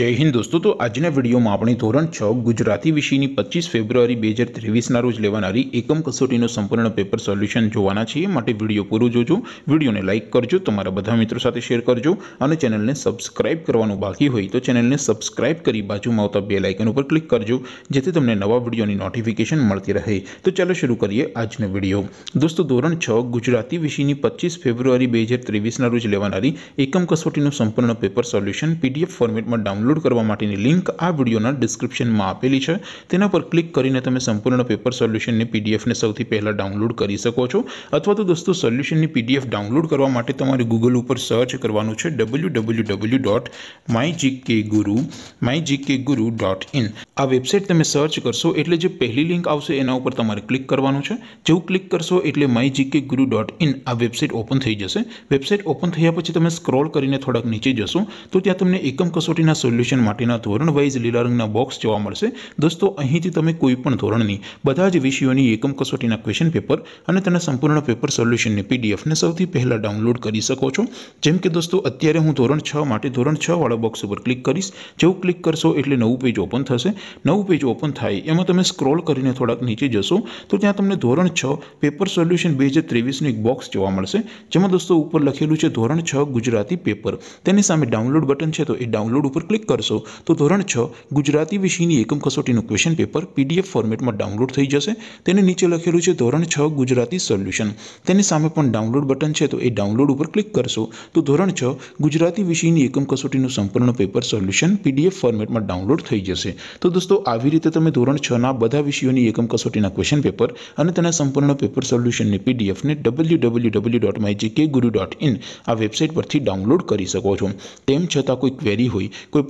जय हिंदूस्तु तो आज ने वीडियो मा अपनी ધોરણ 6 ગુજરાતી વિષયની 25 ફેબ્રુઆરી 2023 ના રોજ લેવાણારી એકમ કસોટીનો સંપૂર્ણ પેપર સોલ્યુશન જોવાના છે માટે વિડિયો પૂરો જોજો વિડિયોને લાઈક કરજો તમારા બધા મિત્રો સાથે શેર કરજો અને ચેનલને સબ્સ્ક્રાઇબ કરવાનું બાકી હોય તો ચેનલને સબ્સ્ક્રાઇબ કરી બાજુમાં આપતો બેલ આઇકન ઉપર ક્લિક કરજો જેથી તમને નવા વીડિયોની નોટિફિકેશન મળતી રહે તો ચાલો શરુ કરીએ આજનો વિડિયો દોસ્તો ધોરણ 6 ગુજરાતી વિષયની 25 ફેબ્રુઆરી 2023 ના રોજ લેવાણારી એકમ કસોટીનો સંપૂર્ણ પેપર સોલ્યુશન PDF ફોર્મેટમાં ડાઉનલોડ ડાઉનલોડ કરવા માટેની લિંક આ વિડિયોના ડિસ્ક્રિપ્શનમાં આપેલી છે તેના પર ક્લિક કરીને તમે સંપૂર્ણનો પેપર સોલ્યુશન ને પીડીએફ ને સૌથી પહેલા ડાઉનલોડ કરી શકો છો અથવા તો દોસ્તો સોલ્યુશનની પીડીએફ ડાઉનલોડ કરવા માટે તમારે Google ઉપર સર્ચ કરવાનું છે www.mygkguru mygkguru.in આ વેબસાઈટ તમે સર્ચ કરશો એટલે જે પહેલી લિંક આવશે એના ઉપર તમારે ક્લિક કરવાનું છે જેઉ ક્લિક કરશો એટલે mygkguru.in આ વેબસાઈટ ઓપન થઈ જશે વેબસાઈટ ઓપન થઈયા પછી તમે સ્ક્રોલ કરીને થોડક નીચે જશો તો ત્યાં તમને એકમ કસોટીના સોલ્યુશન માટેનો ધોરણ वाइज લેરંગના બોક્સ જોવા મળશે દોસ્તો અહીંથી તમને કોઈપણ ધોરણની બધા જ વિષયોની એકમ કસોટીના ક્વેશ્ચન પેપર અને તેના સંપૂર્ણ પેપર સોલ્યુશનની પીડીએફ ને સૌથી પહેલા ડાઉનલોડ કરી શકો છો જેમ કે દોસ્તો અત્યારે હું ધોરણ 6 માટે ધોરણ 6 વાળો બોક્સ ઉપર ક્લિક કરીશ જેઉ ક્લિક કરશો એટલે નવું પેજ ઓપન થશે નવું પેજ ઓપન થાય એમાં તમે સ્ક્રોલ કરીને થોડક નીચે જશો તો ત્યાં તમને ધોરણ 6 પેપર સોલ્યુશન 2023 નો એક બોક્સ જોવા મળશે જેમાં દોસ્તો ઉપર લખેલું છે ધોરણ 6 ગુજરાતી પેપર તેની સામે ડાઉનલોડ બટન છે તો એ ડાઉનલોડ ઉપર ક્લિક કરશો તો ધોરણ છ ગુજરાતી વિષયની એકમ કસોટીનું ક્વેશ્ચન પેપર પીડીએફ ફોર્મેટમાં ડાઉનલોડ થઈ જશે તેને નીચે લખેલું છે ધોરણ છ ગુજરાતી સોલ્યુશન તેની સામે પણ ડાઉનલોડ બટન છે તો એ ડાઉનલોડ ઉપર ક્લિક કરશો તો ધોરણ છ ગુજરાતી વિષયની એકમ કસોટીનું સંપૂર્ણ પેપર સોલ્યુશન પીડીએફ ફોર્મેટમાં ડાઉનલોડ થઈ જશે તો દોસ્તો આવી રીતે તમે ધોરણ છના બધા વિષયોની એકમ કસોટીના ક્વેશ્ચન પેપર અને તેના સંપૂર્ણ પેપર સોલ્યુશનની પીડીએફને W W W dot my guru dot in આ વેબસાઇટ પરથી ડાઉનલોડ કરી શકો છો તેમ છતાં કોઈ ક્વેરી હોય કોઈ